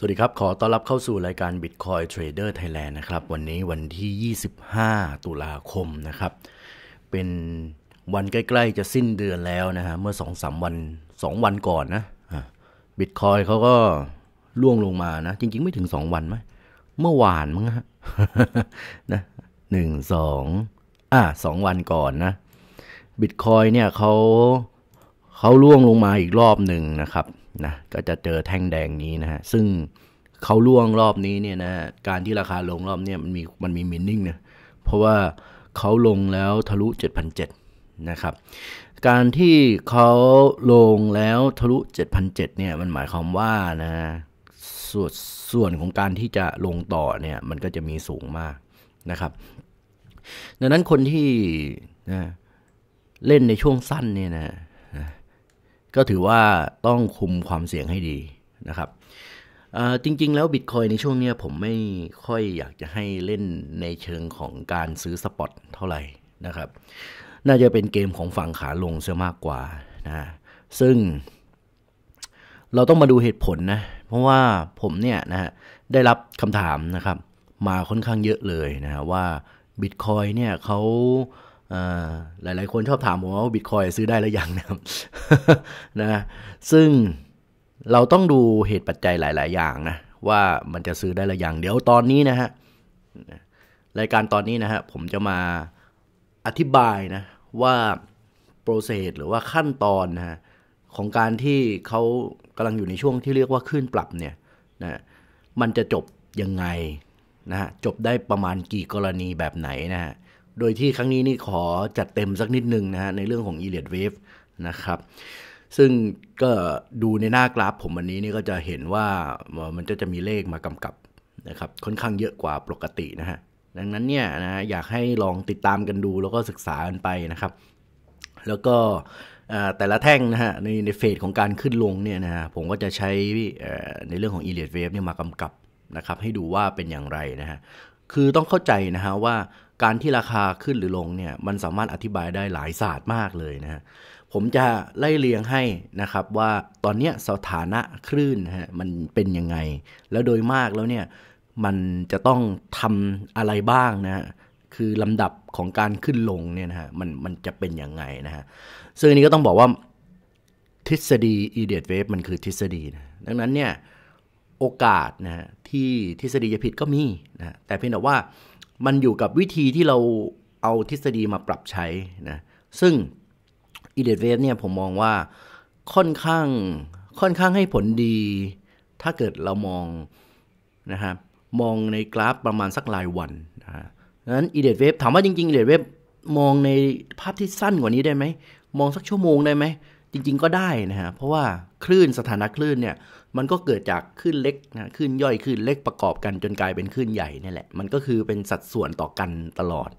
สวัสดีครับ ขอต้อนรับเข้าสู่รายการ Bitcoin Trader Thailand นะครับ วันนี้วันที่ 25 ตุลาคมนะครับ เป็นวันใกล้ ๆจะสิ้นเดือนแล้วนะฮะเมื่อ 2-3 วัน 2 วันก่อนนะบิตคอยเขาก็ล่วงลงมานะ จริงๆไม่ถึง 2 วันไหมเมื่อวานมั้งฮะนะหนึ่งสองอ่ะสองวันก่อนนะบิตคอยเนี่ยเขาเขาล่วงลงมาอีกรอบหนึ่งนะครับนะก็จะเจอแท่งแดงนี้นะฮะ ซึ่งเขาล่วงรอบนี้เนี่ยนะการที่ราคาลงรอบเนี่ยมันมีมันมีมินนิ่งนะเพราะว่าเขาลงแล้วทะลุ7,700นะครับ การที่เขาลงแล้วทะลุ7,700เนี่ยมันหมายความว่านะส่วนส่วนของการที่จะลงต่อเนี่ย มันก็จะมีสูงมากนะครับ ดังนั้นคนที่นะเล่นในช่วงสั้นเนี่ยนะก็ถือว่าต้องคุมความเสี่ยงให้ดีนะครับจริง ๆแล้วบิตคอยในช่วงนี้ผมไม่ค่อยอยากจะให้เล่นในเชิงของการซื้อสปอตเท่าไหร่นะครับ น่าจะเป็นเกมของฝั่งขาลงเสียมากกว่านะซึ่งเราต้องมาดูเหตุผลนะ เพราะว่าผมเนี่ยนะฮะได้รับคำถามนะครับ มาค่อนข้างเยอะเลยนะว่าบิตคอยเนี่ยเขาหลายๆคนชอบถามผมว่าบิตคอยซื้อได้หรือยังนะครับนะซึ่งเราต้องดูเหตุปัจจัยหลายๆอย่างนะว่ามันจะซื้อได้หรือยัง เดี๋ยวตอนนี้นะฮะรายการตอนนี้นะฮะผมจะมาอธิบายนะว่า โปรเซสหรือว่าขั้นตอนนะฮะของการที่เขากำลังอยู่ในช่วงที่เรียกว่าขึ้นปรับเนี่ยนะมันจะจบยังไงนะฮะจบได้ประมาณกี่กรณีแบบไหนนะฮะโดยที่ครั้งนี้นี่ขอจัดเต็มสักนิดนึงนะฮะในเรื่องของ e l i o t Wave นะครับ ซึ่งก็ดูในหน้ากราฟ ผมวันนี้นี่ก็จะเห็นว่ามันจะจะมีเลขมากำกับนะครับ ค่อนข้างเยอะกว่าปกตินะฮะ ดังนั้นเนี่ยนะอยากให้ลองติดตามกันดูแล้วก็ศึกษากันไปนะครับ แล้วก็แต่ละแท่งนะฮะในในเฟสของการขึ้นลงเนี่ยนะฮะผมก็จะใช้ในเรื่องของ e l i o t Wave เนี่ยมากำกับนะครับ ให้ดูว่าเป็นอย่างไรนะฮะ คือต้องเข้าใจนะฮะว่าการที่ราคาขึ้นหรือลงเนี่ยมันสามารถอธิบายได้หลายศาสตร์มากเลยนะฮะผมจะไล่เรียงให้นะครับ ว่าตอนนี้สถานะคลื่นฮะมันเป็นยังไง แล้วโดยมากแล้วเนี่ยมันจะต้องทำอะไรบ้างนะฮะคือลำดับของการขึ้นลงเนี่ยนะฮะมันมันจะเป็นยังไงนะฮะซึ่งอันนี้ก็ต้องบอกว่าทฤษฎี idiot wave มันคือทฤษฎีนะดังนั้นเนี่ยโอกาสนะฮะที่ทฤษฎีจะผิดก็มีนะแต่เพียงแต่ว่ามันอยู่กับวิธีที่เราเอาทฤษฎีมาปรับใช้นะ ซึ่งอีเดดเวฟเนี่ยผมมองว่าค่อนข้างค่อนข้างให้ผลดี ถ้าเกิดเรามองนะครับมองในกราฟประมาณสักรายวันนะนั้นอีเดดเวฟถามว่าจริงๆอีเดดเวฟมองในภาพที่สั้นกว่านี้ได้ไหม มองสักชั่วโมงได้ไหมจริง ๆก็ได้นะฮะ เพราะว่าคลื่นสถานะคลื่นเนี่ย มันก็เกิดจากคลื่นเล็กนะคลื่นย่อยคลื่นเล็กประกอบกันจนกลายเป็นคลื่นใหญ่นี่แหละ มันก็คือเป็นสัดส่วนต่อกันตลอด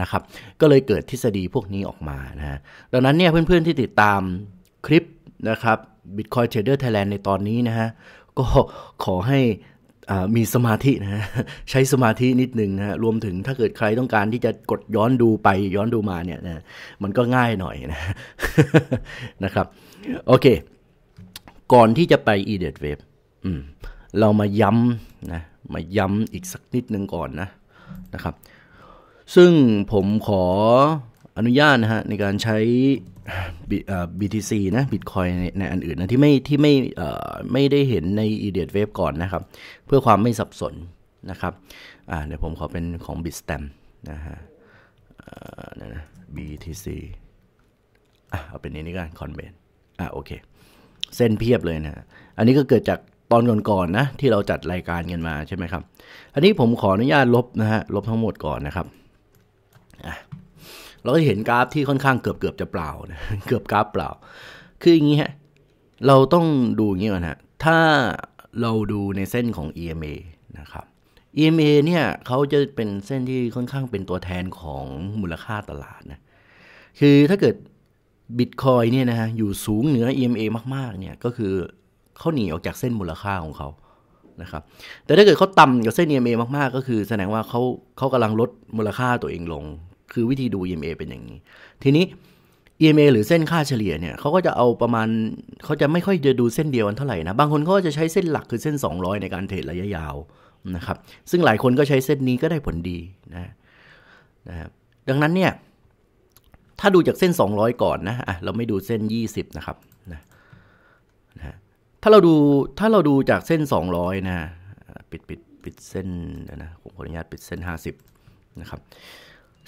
นะครับ ก็เลยเกิดทฤษฎีพวกนี้ออกมานะฮะ ดังนั้นเนี่ย เพื่อน ๆที่ติดตามคลิปนะครับ Bitcoin Trader Thailand ในตอนนี้นะฮะ ก็ขอให้มีสมาธินะใช้สมาธินิดนึงนะรวมถึงถ้าเกิดใครต้องการที่จะกดย้อนดูไปย้อนดูมาเนี่ยนะมันก็ง่ายหน่อยนะนะครับ โอเค ก่อนที่จะไป e d e d Wave เรามาย้ำนะ มาย้ำอีกสักนิดนึงก่อนนะนะครับ ซึ่งผมขออนุญาตนะฮะ ในการใช้บีทีซีนะบิตคอยในอันอื่นนะ ที่ไม่ที่ไม่ไม่ได้เห็นในอีเดียตเวฟก่อนนะครับ เพื่อความไม่สับสนนะครับเดี๋ยวผมขอเป็นของ b i t s t a m นะฮะนะ BTC อ่ะเอาเป็นนี้นี่กันคอนเบนอ่ะโอเคเส้นเพียบเลยนะอันนี้ก็เกิดจากตอนก่อนๆนนะที่เราจัดรายการกันมาใช่ไหมครับ อันนี้ผมขออนุญาตลบนะฮะ ลบทั้งหมดก่อนนะครับอ่ะเราก็เห็นกราฟที่ค่อนข้างเกือบเกือบจะเปล่าเกือบกราฟเปล่า คืออย่างนี้ฮะ เราต้องดูอย่างนี้ก่อนฮะ ถ้าเราดูในเส้นของ EMA นะครับ EMA เนี่ยเขาจะเป็นเส้นที่ค่อนข้างเป็นตัวแทนของมูลค่าตลาดนะ คือถ้าเกิดบิตคอยเนี่ยนะฮะอยู่สูงเหนือ EMA มากๆ เนี่ย ก็คือเขาหนีออกจากเส้นมูลค่าของเขานะครับ แต่ถ้าเกิดเขาต่ำกับเส้น EMA มาก ๆ ก็คือแสดงว่าเขาเขากำลังลดมูลค่าตัวเองลงคือวิธีดู EMA เป็นอย่างนี้ ทีนี้ EMA หรือเส้นค่าเฉลี่ยเนี่ยเขาก็จะเอาประมาณเขาจะไม่ค่อยจะดูเส้นเดียวกันเท่าไหร่นะ บางคนก็จะใช้เส้นหลักคือเส้น200 ในการเทรดระยะยาวนะครับ ซึ่งหลายคนก็ใช้เส้นนี้ก็ได้ผลดีนะนะครับดังนั้นเนี่ยถ้าดูจากเส้น200 ก่อนนะอ่ะเราไม่ดูเส้น20 นะครับนะนะถ้าเราดูถ้าเราดูจากเส้น200 นะ ปิดปิดปิดเส้นนะผมขออนุญาตปิดเส้น50นะครับ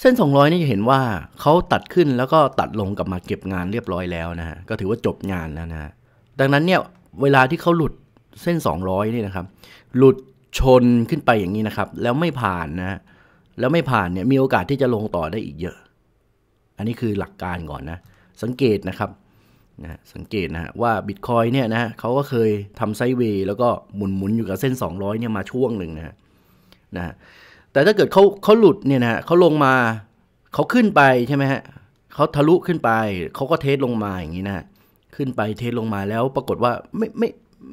เส้น200นี่จะเห็นว่าเขาตัดขึ้นแล้วก็ตัดลงกลับมาเก็บงานเรียบร้อยแล้วนะฮะก็ถือว่าจบงานแล้วนะดังนั้นเนี่ย เวลาที่เขาหลุดเส้น200นี่นะครับ หลุดชนขึ้นไปอย่างนี้นะครับ แล้วไม่ผ่านนะ แล้วไม่ผ่านเนี่ย มีโอกาสที่จะลงต่อได้อีกเยอะ อันนี้คือหลักการก่อนนะ สังเกตนะครับนะสังเกตนะฮะว่าบิตคอยเนี่ยนะเขาก็เคยทำไซเวย์แล้วก็หมุนๆอยู่กับเส้น200เนี่ยมาช่วงหนึ่งนะนะแต่ถ้าเกิดเขาเขาหลุดเนี่ยนะเขาลงมาเขาขึ้นไปใช่ไหมฮะเขาทะลุขึ้นไปเขาก็เทสลงมาอย่างนี้นะขึ้นไปเทสลงมาแล้วปรากฏว่าไม่ไม่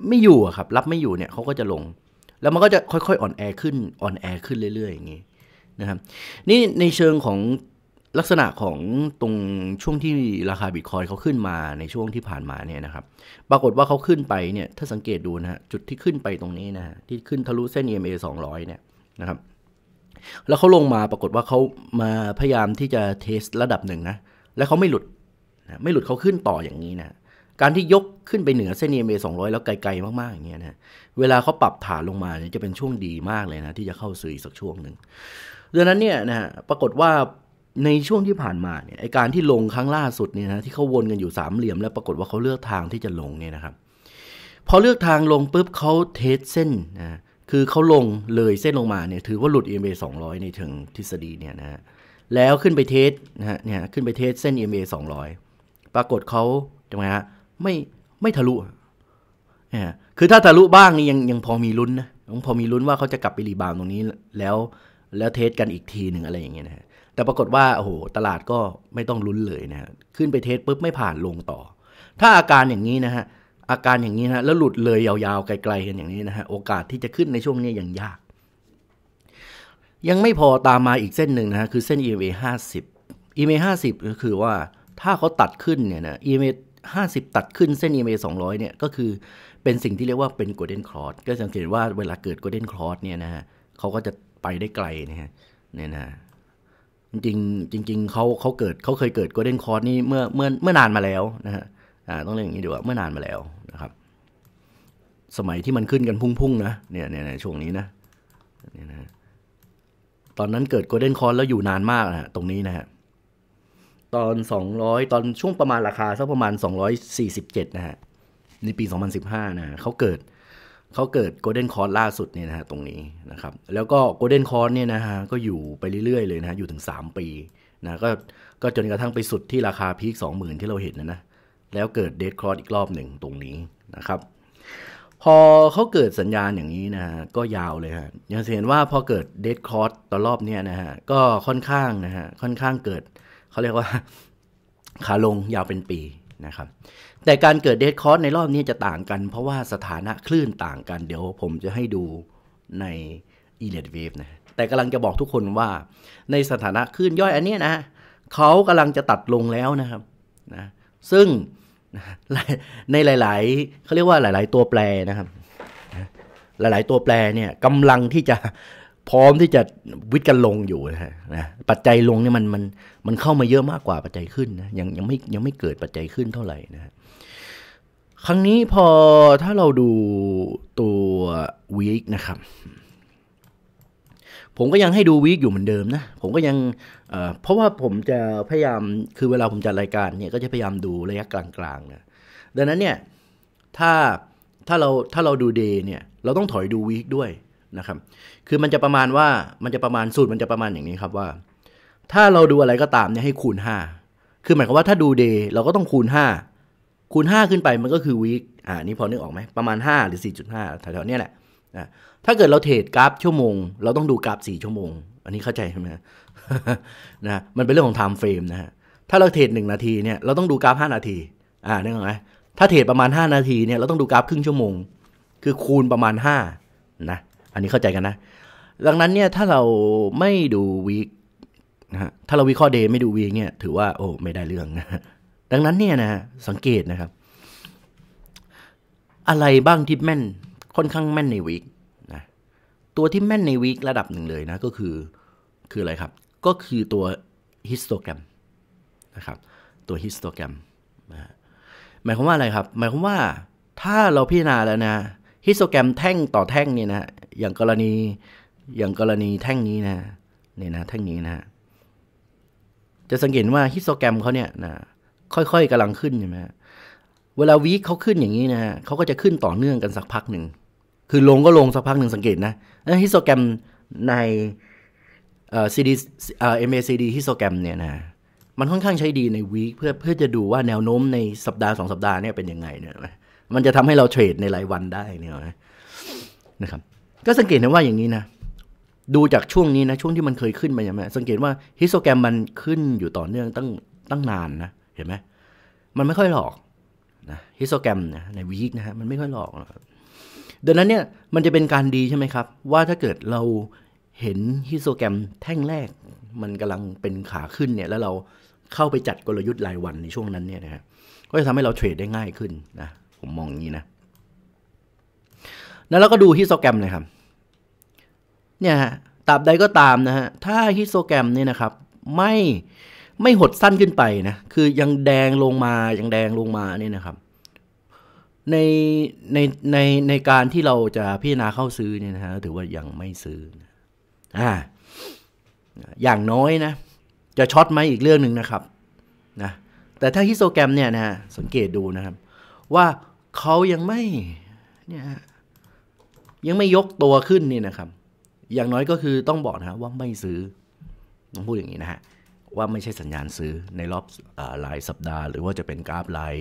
ไม่อยู่ครับ รับไม่อยู่เนี่ยเขาก็จะลง แล้วมันก็จะค่อยๆอ่อนแอขึ้นอ่อนแอขึ้นเรื่อย ๆ อย่างนี้นะครับ นี่ในเชิงของลักษณะของตรงช่วงที่ราคาบิตคอยเขาขึ้นมาในช่วงที่ผ่านมาเนี่ยนะครับ ปรากฏว่าเขาขึ้นไปเนี่ย ถ้าสังเกตดูนะฮะจุดที่ขึ้นไปตรงนี้นะฮะที่ขึ้นทะลุเส้น EMA 200 เนี่ยนะครับแล้วเขาลงมาปรากฏว่าเขามาพยายามที่จะเทสระดับหนึ่งนะแล้วเขาไม่หลุดไม่หลุดเขาขึ้นต่ออย่างนี้นะ การที่ยกขึ้นไปเหนือ เส้นอ m ร้อยแล้วไกลๆมากๆอย่างเงี้ยนะเวลาเขาปรับฐานลงมาเนี่ยจะเป็นช่วงดีมากเลยนะที่จะเข้าซื้อสักช่วงหนึ่งดังนั้นเนี่ยนะฮะปรากฏว่าในช่วงที่ผ่านมาเนี่ยไอการที่ลงครั้งล่าสุดเนี่ยนะที่เขาวนกันอยู่สามเหลี่ยมแล้ว ปรากฏว่าเขาเลือกทางที่จะลงเนี่ยนะครับ พอเลือกทางลงปุ๊บเขาเทสเส้นนะคือเขาลงเลยเส้นลงมาเนี่ย ถือว่าหลุด EMA 200 ในเชิงทฤษฎีเนี่ยนะฮะแล้วขึ้นไปเทสนะฮะเนี่ยขึ้นไปเทสเส้น EMA 200ปรากฏเขาทำไงฮะไม่ไม่ทะลุเนี่ยคือถ้าทะลุบ้างนี่ยังยังพอมีลุ้นนะยังพอมีลุ้นว่าเขาจะกลับไปรีบาวตรงนี้ แล้ว แล้วเทสกันอีกทีหนึ่งอะไรอย่างเงี้ยนะฮะแต่ปรากฏว่าโอ้โห ตลาดก็ไม่ต้องลุ้นเลยนะฮะขึ้นไปเทสปุ๊บไม่ผ่านลงต่อ ถ้าอาการอย่างนี้นะฮะอาการอย่างนี้นะแล้วหลุดเลยยาวๆไกลๆกันอย่างนี้นะฮะโอกาสที่จะขึ้นในช่วงนี้ยังยาก ยังไม่พอตามมาอีกเส้นหนึ่งนะฮะคือเส้น EMA 50 EMA 50ก็คือว่า ถ้าเขาตัดขึ้นเนี่ยนะ EMA 50 ตัดขึ้นเส้น EMA 200เนี่ยก็คือเป็นสิ่งที่เรียกว่าเป็น golden cross ก็สังเกตว่าเวลาเกิด golden cross เนี่ยนะฮะเขาก็จะไปได้ไกลนะฮะเนี่ยนะจริงจริงเขาเขาเกิดเขาเคยเกิด golden cross นี่เมื่อเมื่อเมื่อนานมาแล้วนะฮะอ่าต้องเรียกอย่างนี้ดีกว่าเมื่อนานมาแล้วครับ สมัยที่มันขึ้นกันพุ่งๆนะเนี่ยเนี่ยช่วงนี้นะเนี่ยนะ ตอนนั้นเกิดโกลเด้นคอนแล้วอยู่นานมากนะตรงนี้นะฮะตอน200ตอนช่วงประมาณราคาสักประมาณ 247นะฮะในปี 2015นะเขาเกิดเขาเกิดโกลเด้นคอร์ล่าสุดเนี่ยนะฮะตรงนี้นะครับ แล้วก็โกลเด้นคอร์เนี่ยนะฮะก็อยู่ไปเรื่อยๆเลยนะฮะอยู่ถึง 3 ปีนะก็ก็จนกระทั่งไปสุดที่ราคาพีค20,000 ที่เราเห็นนะนะแล้วเกิดเดดคลอสอีกรอบหนึ่งตรงนี้นะครับ พอเขาเกิดสัญญาณอย่างนี้นะฮะก็ยาวเลยฮะยังเห็นว่าพอเกิดเดดคอร์สตอนรอบเนี้ยนะฮะก็ค่อนข้างนะฮะค่อนข้างเกิดเขาเรียกว่า ขาลงยาวเป็นปีนะครับ แต่การเกิดเดดคอร์สในรอบนี้จะต่างกัน เพราะว่าสถานะคลื่นต่างกัน เดี๋ยวผมจะให้ดูในอีเลดเวฟนะ แต่กำลังจะบอกทุกคนว่าในสถานะคลื่นย่อยอันนี้นะเขากำลังจะตัดลงแล้วนะครับนะซึ่งในหลาย ๆ เขาเรียกว่าหลายๆ ตัวแปรนะครับ หลายๆ ตัวแปรเนี่ยกำลังที่จะพร้อมที่จะวิตกันลงอยู่นะฮะปัจจัยลงเนี่ยมันมันมันเข้ามาเยอะมากกว่าปัจจัยขึ้นนะยังยังไม่ยังไม่เกิดปัจจัยขึ้นเท่าไหร่นะครั้งนี้พอถ้าเราดูตัววีคนะครับผมก็ยังให้ดูวีคอยู่เหมือนเดิมนะผมก็ยังเพราะว่าผมจะพยายามคือเวลาผมจัดรายการเนี่ยก็จะพยายามดูระยะกลางๆนะดังนั้นเนี่ยถ้าถ้าเราถ้าเราดูเดย์เนี่ยเราต้องถอยดูวีคด้วยนะครับคือมันจะประมาณว่ามันจะประมาณสูตรมันจะประมาณอย่างนี้ครับว่าถ้าเราดูอะไรก็ตามเนี่ยให้คูณ 5 คือหมายความว่าถ้าดูเดย์เราก็ต้องคูณ 5 คูณ 5 ขึ้นไปมันก็คือวีคอ่านี่พอนึกออกไหมประมาณ5หรือ4.5แถวๆนี้แหละนะถ้าเกิดเราเทรดกราฟชั่วโมง เราต้องดูกราฟ4ชั่วโมง อันนี้เข้าใจใช่ไหมนะมันเป็นเรื่องของไทม์เฟรมนะฮะถ้าเราเทรดหนึ่งนาทีเนี่ยเราต้องดูกราฟห้านาทีอ่านึกออกไหมถ้าเทรดประมาณห้านาทีเนี่ยเราต้องดูกราฟครึ่งชั่วโมง คือคูณประมาณห้านะ อันนี้เข้าใจกันนะ ดังนั้นเนี่ยถ้าเราไม่ดูวีคนะฮะถ้าเราวิเคราะห์เดย์ไม่ดูวีคเนี่ยถือว่าโอ้ไม่ได้เรื่องนะดังนั้นเนี่ยนะสังเกตนะครับ อะไรบ้างที่แม่นค่อนข้างแม่นในวิคนะตัวที่แม่นในวิกระดับหนึ่งเลยนะ ก็คือคืออะไรครับ ก็คือตัวฮิสโตแกรมนะครับ ตัวฮิสโตแกรมนะหมายความว่าอะไรครับ หมายความว่าถ้าเราพิจารณาแล้วนะ ฮิสโตแกรมแท่งต่อแท่งเนี่ยนะอย่างกรณีอย่างกรณีแท่งนี้นะเนี่ยนะ แท่งนี้นะ จะสังเกตว่าฮิสโตแกรมเขาเนี่ยนะค่อยๆกำลังขึ้นใช่ไหมเวลาวีคเขาขึ้นอย่างนี้นะฮะเขาก็จะขึ้นต่อเนื่องกันสักพักหนึ่งคือลงก็ลงสักพักหนึ่งสังเกตนะฮิสโตแกรมในเอ่อซีดีเอ่อซีดีฮิสโตแกรมเนี่ยนะมันค่อนข้างใช้ดีในวีคเพื่อเพื่อจะดูว่าแนวโน้มในสัปดาห์สองสัปดาห์เนี่ยเป็นยังไง เนี่ยมันจะทำให้เราเทรดในรายวันได้เนี่ยนะครับก็สังเกตเห็นว่าอย่างนี้นะ ดูจากช่วงนี้นะ ช่วงที่มันเคยขึ้นไปอย่างไรสังเกตว่าฮิสโตแกรมมันขึ้นอยู่ต่อเนื่องตั้งตั้งนานนะเห็นไหมมันไม่ค่อยหลอกนะฮิสโตแกรมนะในวีคนะฮะมันไม่ค่อยหลอกนะดังนั้นเนี่ยมันจะเป็นการดีใช่ไหมครับ ว่าถ้าเกิดเราเห็นฮิสโตแกรมแท่งแรก มันกำลังเป็นขาขึ้นเนี่ย แล้วเราเข้าไปจัดกลยุทธ์รายวันในช่วงนั้นเนี่ยนะครับก็จะทำให้เราเทรดได้ง่ายขึ้นนะ ผมมองอย่างนี้นะแล้วเราก็ดูฮิสโตแกรมเลยครับ เนี่ยฮะตราบใดก็ตามนะฮะ ถ้าฮิสโตแกรมเนี่ยนะครับไม่ไม่หดสั้นขึ้นไปนะคือยังแดงลงมายังแดงลงมาเนี่ยนะครับในในในในการที่เราจะพิจารณาเข้าซื้อเนี่ยนะฮะถือว่ายังไม่ซื้ออ่าอย่างน้อยนะ จะช็อตไหมอีกเรื่องหนึ่งนะครับนะแต่ถ้าฮิสโตแกรมเนี่ยนะฮะสังเกตดูนะครับ ว่าเขายังไม่เนี่ยยังไม่ยกตัวขึ้นนี่นะครับ อย่างน้อยก็คือต้องบอกนะว่าไม่ซื้อต้องพูดอย่างนี้นะฮะว่าไม่ใช่สัญญาณซื้อในรอบรายสัปดาห์ หรือว่าจะเป็นกราฟราย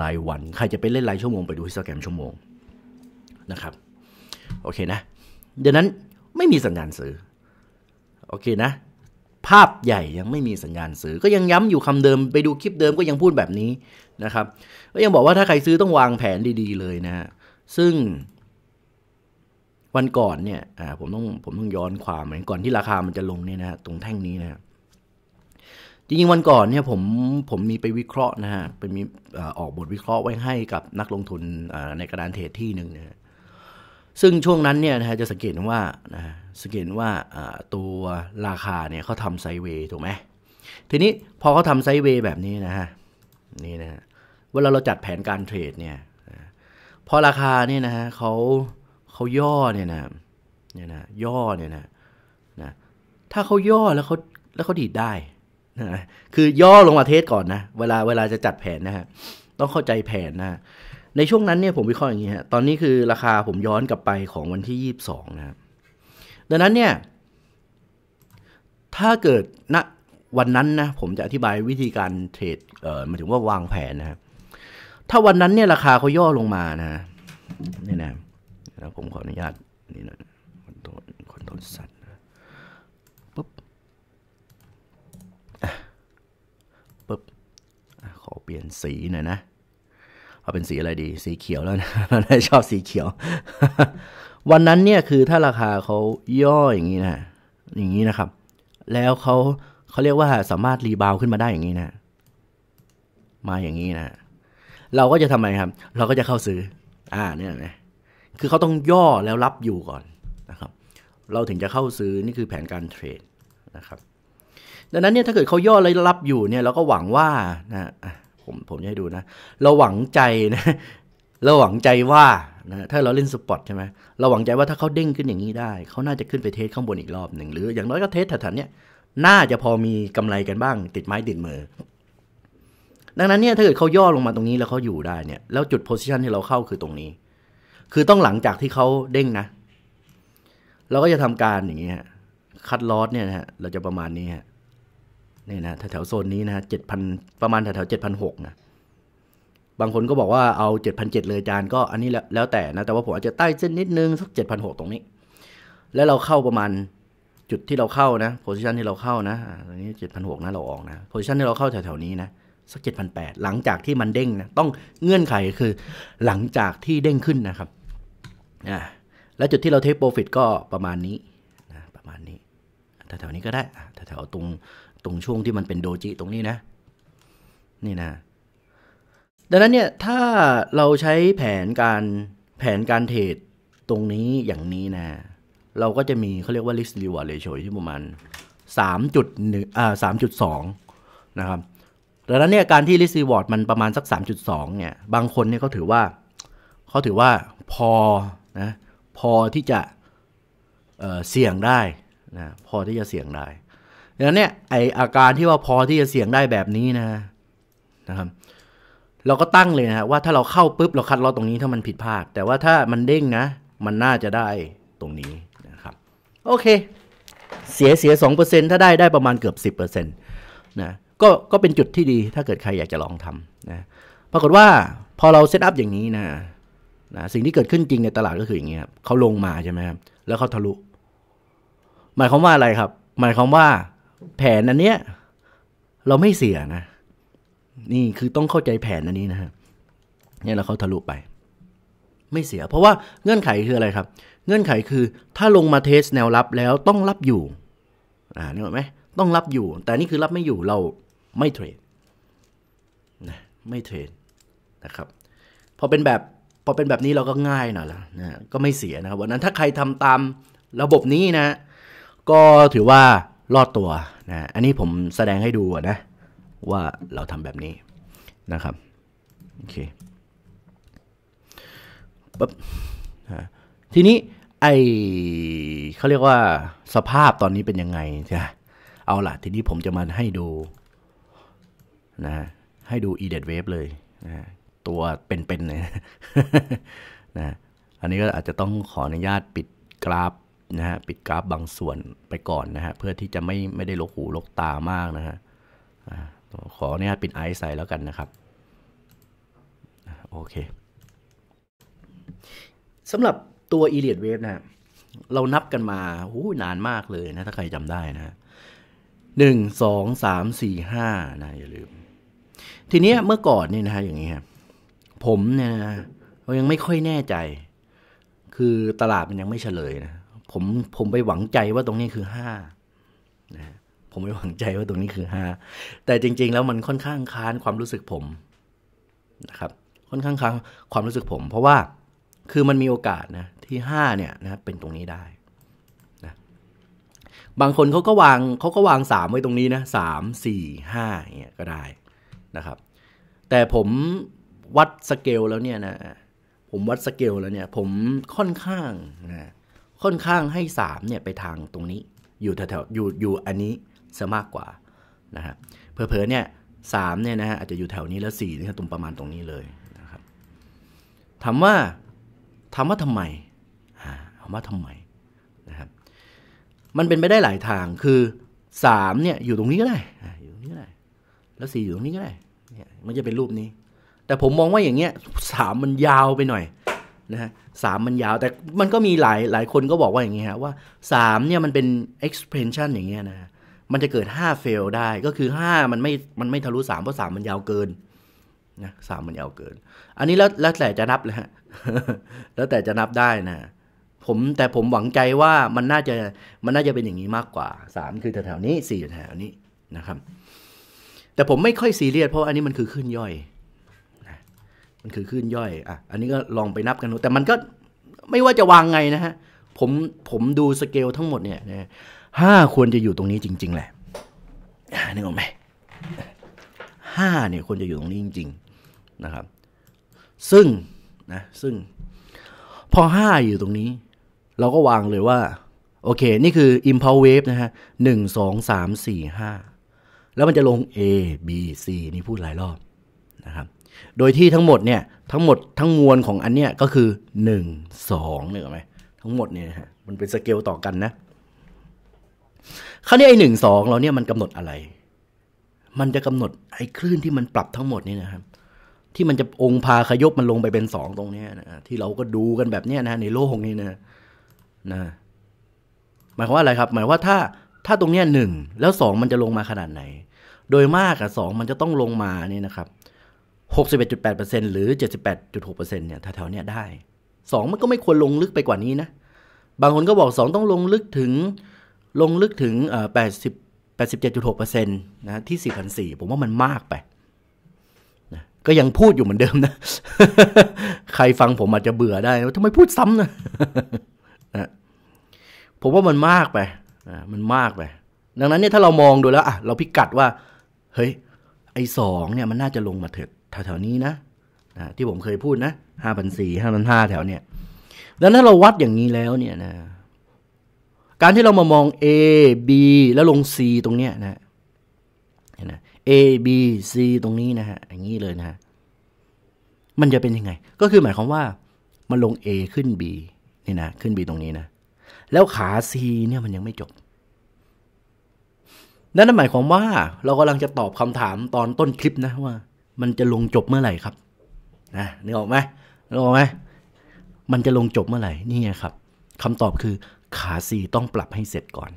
รายวันใครจะไปเล่นรายชั่วโมง ไปดูที่สแกมชั่วโมงนะครับ โอเคนะดังนั้นไม่มีสัญญาณซื้อ โอเคนะ ภาพใหญ่ยังไม่มีสัญญาณซื้อ ก็ยังย้ำอยู่คำเดิมไปดูคลิปเดิมก็ยังพูดแบบนี้นะครับ ก็ยังบอกว่าถ้าใครซื้อต้องวางแผนดี ๆ เลยนะฮะซึ่งวันก่อนเนี่ยผมต้องผมต้องย้อนความเหมือนก่อนที่ราคามันจะลงเนี่ยนะ ตรงแท่งนี้นะครับจริงๆ วันก่อนเนี่ยผมผมมีไปวิเคราะห์นะฮะเป็นมีออกบทวิเคราะห์ไว้ให้กับนักลงทุนในกระดานเทรดที่หนึ่งนะซึ่งช่วงนั้นเนี่ยนะฮะจะสังเกตว่านะสังเกตว่าตัวราคาเนี่ยเขาทำไซเวย์ถูกไหมทีนี้พอเขาทำไซเวย์แบบนี้นะฮะนี่นะฮะเวลาเราจัดแผนการเทรดเนี่ยพอราคาเนี่ยนะฮะเขาเขาย่อเนี่ยนะเนี่ยนะย่อเนี่ยนะนะ ถ้าเขาย่อแล้วเขาแล้วเขาดีดได้คือย่อลงมาเทสก่อนนะเวลาเวลาจะจัดแผนนะฮะต้องเข้าใจแผนนะในช่วงนั้นเนี่ยผมวิเคราะห์อย่างนี้ฮะตอนนี้คือราคาผมย้อนกลับไปของวันที่ยี่สิบสองนะครับดังนั้นเนี่ยถ้าเกิดณนะวันนั้นนะผมจะอธิบายวิธีการเทรดเอ่อมาถึงว่าวางแผนนะครับถ้าวันนั้นเนี่ยราคาเขาย่อลงมานะนี่นะแล้วผมขออนุญาตนี่นะคอนโทรลคอนโทรลสัตวอเปลี่ยนสีหน่อยนะเอาเป็นสีอะไรดี สีเขียวแล้วนะเราชอบสีเขียว วันนั้นเนี่ยคือถ้าราคาเขาย่ออย่างนี้นะ อย่างนี้นะครับ แล้วเขาเขาเรียกว่า สามารถรีบาวขึ้นมาได้อย่างนี้นะ มาอย่างนี้นะ เราก็จะทำไมครับ เราก็จะเข้าซื้อ อ่า เนี่ยนะ คือเขาต้องย่อแล้วรับอยู่ก่อนนะครับ เราถึงจะเข้าซื้อนี่คือแผนการเทรดนะครับดังนั้นเนี่ยถ้าเกิดเขาย่อรายรับอยู่เนี่ยเราก็หวังว่านะผมผมจะให้ดูนะเราหวังใจนะเราหวังใจว่านะถ้าเราเล่นสปอตใช่ไหมเราหวังใจว่าถ้าเขาเด้งขึ้นอย่างนี้ได้เขาน่าจะขึ้นไปเทสข้างบนอีกรอบหนึ่งหรือ อย่างน้อยก็เทสแถวๆเนี่ยน่าจะพอมีกำไรกันบ้าง ติดไม้ติดมือ ดังนั้นเนี่ยถ้าเกิดเขาย่อลงมาตรงนี้แล้วเขาอยู่ได้เนี่ยแล้วจุดโพซิชันที่เราเข้าคือตรงนี้ คือต้องหลังจากที่เขาเด้งนะ เราก็จะทำการอย่างนี้ฮะคัดลอสเนี่ยนะฮะเราจะประมาณนี้ฮะนี่นะแถวโซนนี้นะเจ็ดพันประมาณแถวๆเจ็ดพันหกนะ บางคนก็บอกว่าเอา7พ0นเลยจานก็ อันนี้แล้วแล้วแต่นะ แต่ว่าผมอาจจะใต้เส้นนิดนึง สัก7น0กตรงนี้ แล้วเราเข้าประมาณจุดที่เราเข้านะ โพซิชันที่เราเข้านะตรงนี้7ด0ันะ เราออกนะ โพซิชันที่เราเข้าแถวๆนี้นะ สัก7แ0ดหลังจากที่มันเด้งนะต้องเงื่อนไขคือหลังจากที่เด้งขึ้นนะครับอ่าแล้วจุดที่เราเทคโปรฟิตก็ประมาณนี้นะประมาณนี้ แถวๆนี้ก็ได้ แถวๆตรงตรงช่วงที่มันเป็นโดจิตรงนี้นะ นี่นะดังนั้นเนี่ย ถ้าเราใช้แผนการแผนการเทรดตรงนี้อย่างนี้นะ เราก็จะมีเขาเรียกว่า risk reward ratio ที่ประมาณ3จุดหนึ่งอ่าสามจุดสองนะครับดังนั้นเนี่ย การที่ risk reward มันประมาณสัก 3.2 เนี่ยบางคนเนี่ยเขาถือว่า เขาถือว่าพอนะพอที่จะเเสี่ยงได้นะพอที่จะเสี่ยงได้ดังนั้นเนี่ยไออาการที่ว่าพอที่จะเสี่ยงได้แบบนี้นะนะครับ เราก็ตั้งเลยนะว่าถ้าเราเข้าปุ๊บเราคัดลอตตรงนี้ถ้ามันผิดพลาดแต่ว่าถ้ามันเด้งนะ มันน่าจะได้ตรงนี้นะครับ โอเค เสียเสียสองเปอร์เซ็นต์ถ้าได้ ได้ประมาณเกือบสิบเปอร์เซ็นต์นะก็ก็เป็นจุดที่ดี ถ้าเกิดใครอยากจะลองทำนะปรากฏว่าพอเราเซตอัพอย่างนี้นะนะ สิ่งที่เกิดขึ้นจริงในตลาดก็คืออย่างเงี้ครับเขาลงมาใช่ไหมครับแล้วเขาทะลุ หมายความว่าอะไรครับ หมายความว่าแผนอันเนี้ย เราไม่เสียนะ นี่คือต้องเข้าใจแผนอันนี้นะฮะนี่เราเขาทะลุไป ไม่เสีย เพราะว่าเงื่อนไขคืออะไรครับ เงื่อนไขคือ ถ้าลงมาเทสแนวรับแล้วต้องรับอยู่ อ่านี่เห็นไหมต้องรับอยู่ แต่นี่คือรับไม่อยู่เราไม่เทรดนะไม่เทรดนะครับพอเป็นแบบพอเป็นแบบนี้เราก็ง่ายหน่อยละนะก็ไม่เสียนะครับวันนั้นถ้าใครทำตามระบบนี้นะ ก็ถือว่ารอดตัวนะอันนี้ผมแสดงให้ดูนะว่าเราทำแบบนี้นะครับโอเคปั๊บทีนี้ไอเขาเรียกว่าสภาพตอนนี้เป็นยังไงใช่เอาล่ะ ทีนี้ผมจะมาให้ดูนะให้ดู e d e t wave เลยนะตัวเป็นๆเลยนะอันนี้ก็อาจจะต้องขออนุญาตปิดกราฟนะฮะปิดกราฟบางส่วนไปก่อนนะฮะเพื่อที่จะไม่ไม่ได้ลกหู ลกตามากนะฮะขอเนี่ยปิดไอซ์ใส่แล้วกันนะครับโอเคสำหรับตัว อีเลียดเวฟนะเรานับกันมาหูนานมากเลยนะ ถ้าใครจำได้นะหนึ่งสองสามสี่ห้านะ อย่าลืม ทีนี้เมื่อก่อนนี่นะฮะอย่างนี้ครับผมเนี่ยนะเรายังไม่ค่อยแน่ใจ คือตลาดมันยังไม่เฉลยนะผมผมไปหวังใจว่าตรงนี้คือห้านะผมไม่หวังใจว่าตรงนี้คือห้า แต่จริง ๆแล้วมันค่อนข้างค้านความรู้สึกผมนะครับ ค่อนข้างค้านความรู้สึกผม เพราะว่าคือมันมีโอกาสนะที่ห้าเนี่ยนะ เป็นตรงนี้ได้นะบางคนเขาก็วางเขาก็วางสามไว้ตรงนี้นะสามสี่ห้าเงี้ยก็ได้นะครับ แต่ผมวัดสเกลแล้วเนี่ย นะผมวัดสเกลแล้วเนี่ย ผมค่อนข้างนะค่อนข้างให้3เนี่ยไปทางตรงนี้อยู่แถวๆอยู่อยู่อันนี้ซะมากกว่านะฮะเผลอๆเนี่ยสามเนี่ยนะฮะอาจจะอยู่แถวนี้แล้วสี่นี่ตรงประมาณตรงนี้เลยนะครับถามว่าถามว่าทำไมถามว่าทำไมนะครับ มันเป็นไปได้หลายทางคือสามเนี่ยอยู่ตรงนี้ก็ได้อยู่ตรงนี้ก็ได้ แล้วสี่อยู่ตรงนี้ก็ได้เนี่ยมันจะเป็นรูปนี้ แต่ผมมองว่าอย่างเงี้ยสามมันยาวไปหน่อยนะฮะสามมันยาวแต่มันก็มีหลายหลายคนก็บอกว่าอย่างเงี้ยว่า3เนี่ยมันเป็น expansion อย่างเงี้ยนะ มันจะเกิด5 fail ได้ก็คือ 5มันไม่มันไม่ทะลุ3เพราะสามันยาวเกินนะสามมันยาวเกิน อันนี้แล้วแล้วแต่จะนับเลยฮะแล้วแต่จะนับได้นะผมแต่ผมหวังใจว่ามันน่าจะมันน่าจะเป็นอย่างนี้มากกว่า 3 คือแถวๆนี้4แถวๆนี้นะครับ แต่ผมไม่ค่อยซีเรียสเพราะอันนี้มันคือขึ้นย่อยมันคือคลื่นย่อย อ่ะ อันนี้ก็ลองไปนับกันดูแต่มันก็ไม่ว่าจะวางไงนะฮะ ผมผมดูสเกลทั้งหมดเนี่ยนะห้าควรจะอยู่ตรงนี้จริง ๆ แหละนึกออกไหมห้าเนี่ยควรจะอยู่ตรงนี้จริงๆนะครับ ซึ่งนะ ซึ่ง พอห้าอยู่ตรงนี้ เราก็วางเลยว่า โอเค นี่คือ impulse wave นะฮะหนึ่งสองสามสี่ห้าแล้วมันจะลง A B C นี่พูดหลายรอบนะครับโดยที่ทั้งหมดเนี่ย ทั้งหมดทั้งมวลของอันเนี้ยก็คือหนึ่งสองเหนือไหมทั้งหมดเนี่ยฮะมันเป็นสเกลต่อกันนะคราวนี้ไอ้หนึ่งสองเราเนี่ยมันกำหนดอะไร มันจะกำหนดไอ้คลื่นที่มันปรับทั้งหมดนี่นะครับ ที่มันจะองค์พาขยบมันลงไปเป็นสองตรงนี้นะที่เราก็ดูกันแบบเนี้ยนะในโลกนี้นะ นะ หมายความว่าอะไรครับ หมายว่าถ้าถ้าตรงเนี้ยหนึ่งแล้วสองมันจะลงมาขนาดไหน โดยมากอะสองมันจะต้องลงมาเนี่ยนะครับ61.8%หรือ 78.6%เนี่ยแถวๆเนี่ยได้ 2 มันก็ไม่ควรลงลึกไปกว่านี้นะ บางคนก็บอก 2 ต้องลงลึกถึง ลงลึกถึง80 87.6%นะที่ 4,400ผมว่ามันมากไปนะก็ยังพูดอยู่เหมือนเดิมนะ ใครฟังผมอาจจะเบื่อได้ทำไมพูดซ้ำนะนะผมว่ามันมากไปนะมันมากไป ดังนั้นเนี่ยถ้าเรามองดูแล้วอ่ะเราพิกัดว่า เฮ้ย ไอ้สองเนี่ยมันน่าจะลงมาเถิดแถวๆนี้นะนะที่ผมเคยพูดนะห้าพันสี่ห้าพันห้าแถวเนี่ยแล้วถ้าเราวัดอย่างนี้แล้วเนี่ยนะ การที่เรามามอง A B แล้วลง C ตรงเนี้ยนะเห็นนะ A B C ตรงนี้นะฮะอย่างนี้เลยนะฮะมันจะเป็นยังไง ก็คือหมายความว่า มันลง A ขึ้น B นี่นะ ขึ้น B ตรงนี้นะ แล้วขา C เนี่ยมันยังไม่จบ นั่นหมายความว่า เรากำลังจะตอบคำถามตอนต้นคลิปนะว่ามันจะลงจบเมื่อไหร่ครับนะนึกออกไหมนึกออกไหม มันจะลงจบเมื่อไหร่ นี่ไงครับคำตอบคือขาซีต้องปรับให้เสร็จก่อน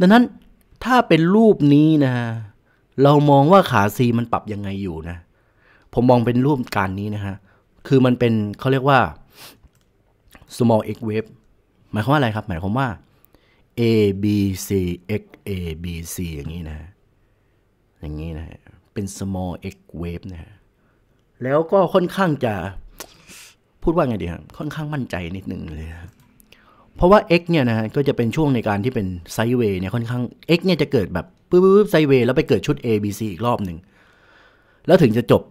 ดังนั้นถ้าเป็นรูปนี้นะ เรามองว่าขาซีมันปรับยังไงอยู่นะ ผมมองเป็นรูปการนี้นะฮะ คือมันเป็นเขาเรียกว่า small x wave หมายความว่าอะไรครับ หมายความว่า a b c x a b c อย่างนี้นะ อย่างนี้นะเป็น small x wave นะฮะ แล้วก็ค่อนข้างจะพูดว่าไงดีครับ ค่อนข้างมั่นใจนิดนึงเลยะเพราะว่า x เนี่ยนะก็จะเป็นช่วงในการที่เป็นไซเวย e เนี่ย ค่อนข้าง x เนี่ยจะเกิดแบบปุ๊บไซเวย e แล้วไปเกิดชุด a b c อีกรอบหนึ่ง แล้วถึงจะจบ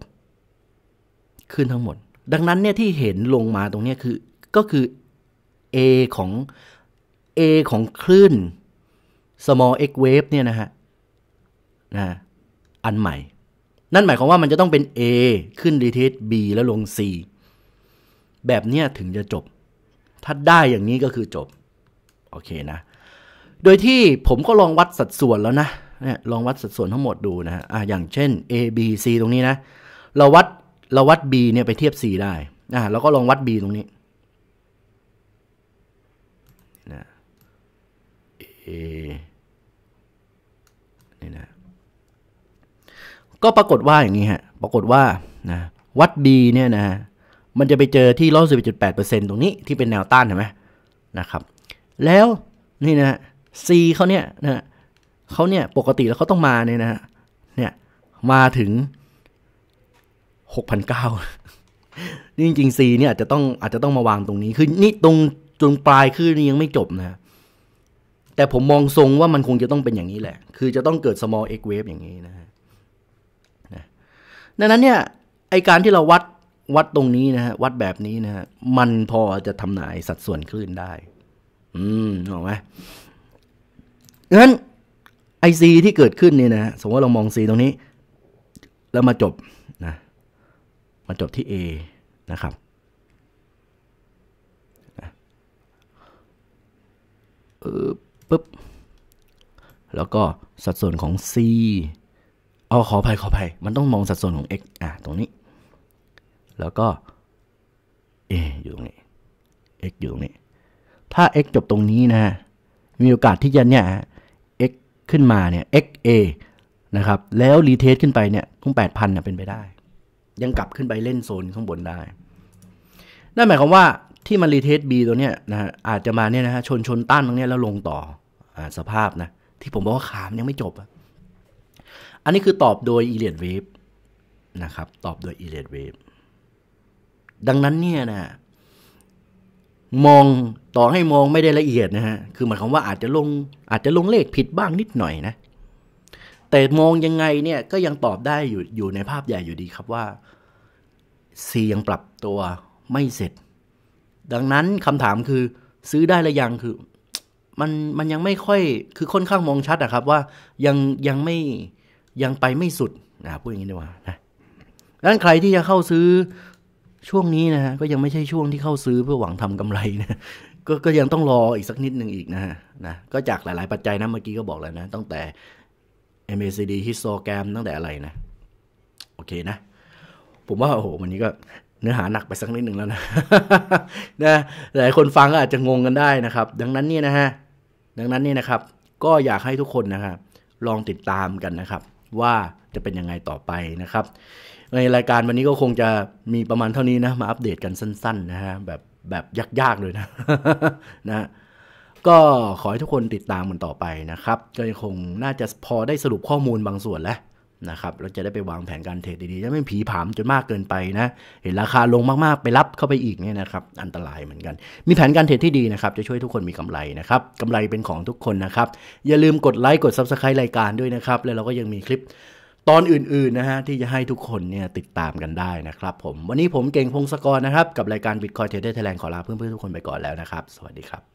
ขึ้นทั้งหมด ดังนั้นเนี่ยที่เห็นลงมาตรงนี้คือ ก็คือ a ของ a ของคลื่น small x wave เนี่ยนะฮะนะอันใหม่นั่นหมายความว่ามันจะต้องเป็น A ขึ้นรีทส B แล้วลง C แบบเนี้ยถึงจะจบ ถ้าได้อย่างนี้ก็คือจบ โอเคนะ โดยที่ผมก็ลองวัดสัดส่วนแล้วนะเนี่ยลองวัดสัดส่วนทั้งหมดดูนะอ่ะอย่างเช่น A B C ตรงนี้นะ เราวัดเราวัด B เนี่ยไปเทียบ C ได้อ่าเราก็ลองวัด B ตรงนี้นะ A ก็ปรากฏว่าอย่างนี้ฮะ ปรากฏว่านะ วัดี เนี่ยนะ มันจะไปเจอที่ร้อยสิบจุดแปดเปอร์เซ็นตรงนี้ที่เป็นแนวต้านเห็นไหมนะครับ แล้วนี่นะซีเขาเนี่ยนะเขาเนี่ย ปกติแล้วเขาต้องมาเนี่ยนะ เนี่ยมาถึงหกพันเก้านี่จริงๆีเนี่ยอาจจะต้องอาจจะต้องมาวางตรงนี้ คือนี่ตรงจนปลายคือนี่ยังไม่จบนะ แต่ผมมองทรงว่ามันคงจะต้องเป็นอย่างนี้แหละ คือจะต้องเกิด small egg wave อย่างนี้นะฮะดังนั้นเนี่ย ไอการที่เราวัดวัดตรงนี้นะฮะ วัดแบบนี้นะฮะ มันพอจะทำนายสัดส่วนคลื่นได้ อืมถูกไหมงั้นไอซีที่เกิดขึ้นเนี่ยนะสมมติว่าเรามองซีตรงนี้ แล้วมาจบนะมาจบที่ A นะครับเออปุ๊บแล้วก็สัดส่วนของ C เอาขออภัยขออภัยมันต้องมองสัดส่วนของ x อ่ะตรงนี้ แล้วก็ a อยู่ตรงนี้ x อยู่ตรงนี้ ถ้า x จบตรงนี้นะมีโอกาสที่จะเนี่ย x ขึ้นมาเนี่ย x a นะครับ แล้วรีเทสขึ้นไปเนี่ยทุ่ง8,000นยเป็นไปได้ ยังกลับขึ้นไปเล่นโซนข้างบนได้ นั่นหมายความว่าที่มันรีเทส B ตัวเนี้ยนะฮะ อาจจะมาเนี่ยนะฮะ ชนชนต้านตรงเนี้ยแล้วลงต่อ อ่า สภาพนะ ที่ผมบอกว่าขามยังไม่จบอะอันนี้คือตอบโดยอีเลียดเวฟนะครับ ตอบโดยอีเลียดเวฟดังนั้นเนี่ยนะมองต่อให้มองไม่ได้ละเอียดนะฮะคือ หมายความว่าอาจจะลงอาจจะลงเลขผิดบ้างนิดหน่อยนะ แต่มองยังไงเนี่ยก็ยังตอบได้อยู่อยู่ในภาพใหญ่อยู่ดีครับว่าซียังปรับตัวไม่เสร็จ ดังนั้นคำถามคือ ซื้อได้หรือยัง คือมันมันยังไม่ค่อย คือค่อนข้างมองชัดนะครับ ว่ายังยังไม่ยังไปไม่สุด นะพูดอย่างนี้ดีกว่านะดังนั้นใครที่จะเข้าซื้อช่วงนี้นะฮะ ก็ยังไม่ใช่ช่วงที่เข้าซื้อเพื่อหวังทำกำไรนะกก็ยังต้องรออีกสักนิดหนึ่งอีกนะฮะ นะ ก็จากหลายๆปัจจัยนะ เมื่อกี้ก็บอกแล้วนะ ตั้งแต่ MACD histogram ตั้งแต่อะไรนะ โอเคนะ ผมว่า โอ้โหวันนี้ก็เนื้อหาหนักไปสักนิดหนึ่งแล้วนะนะ หลายคนฟังก็อาจจะงงกันได้นะครับ ดังนั้นนี่นะฮะ ดังนั้นนี่นะครับ ก็อยากให้ทุกคนนะครับ ลองติดตามกันนะครับว่าจะเป็นยังไงต่อไปนะครับ ในรายการวันนี้ก็คงจะมีประมาณเท่านี้นะ มาอัปเดตกันสั้น ๆ นะฮะ แบบแบบยากๆเลยนะนะ ก็ขอให้ทุกคนติดตามมันต่อไปนะครับ ก็ยังคงน่าจะพอได้สรุปข้อมูลบางส่วนแล้วนะครับเราจะได้ไปวางแผนการเทรดดีๆ จะไม่ผีผามจนมากเกินไปนะเห็นราคาลงมากๆ ไปรับเข้าไปอีกเนี่ยนะครับอันตรายเหมือนกัน มีแผนการเทรดที่ดีนะครับจะช่วยทุกคนมีกำไรนะครับกำไรเป็นของทุกคนนะครับ อย่าลืมกดไลค์กดซับสไครต์รายการด้วยนะครับ แล้วเราก็ยังมีคลิปตอนอื่นๆนะฮะที่จะให้ทุกคนเนี่ยติดตามกันได้นะครับผมวันนี้ผมเก่งพงศกรนะครับกับรายการ Bitcoin Trader Thailand ขอลาเพื่อนๆทุกคนไปก่อนแล้วนะครับสวัสดีครับ